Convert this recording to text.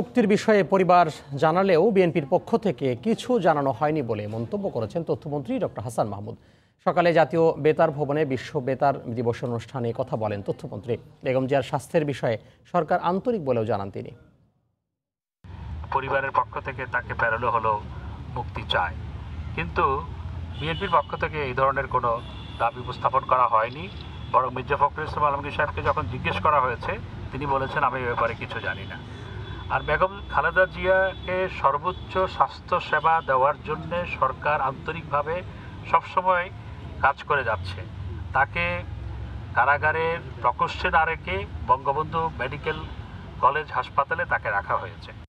মুক্তির বিষয়ে পরিবার জানালেও বিএনপির পক্ষ থেকে কিছু জানানো হয়নি বলে মন্তব্য করেছেন তথ্যমন্ত্রী ডক্টর হাসান মাহমুদ সকালে জাতীয় বেতার ভবনে বিশ্ব বেতার দিবস অনুষ্ঠানে কথা বলেন তথ্যমন্ত্রী বেগম জিয়ার স্বাস্থ্যের বিষয়ে সরকার আন্তরিক বলেও জানান তিনি পরিবারের পক্ষ থেকে তাকে প্যারালো হলো মুক্তি চায় কিন্তু বিএনপির পক্ষ থেকে এই ধরনের কোনো দাবি উপস্থাপন করা হয়নি বরং মির্জা ফখরুল ইসলাম আলমগীর সাহেবকে যখন জিজ্ঞেস করা হয়েছে তিনি বলেছেন আমি এ ব্যাপারে কিছু জানি না আর বেগম খালেদা জিয়াকে সর্বোচ্চ স্বাস্থ্য সেবা দেওয়ার জন্য সরকার আন্তরিকভাবে সবসময় কাজ করে যাচ্ছে তাকে কারাগারের প্রকোষ্ঠে না রেখে বঙ্গবন্ধু মেডিকেল কলেজ হাসপাতালে তাকে রাখা হয়েছে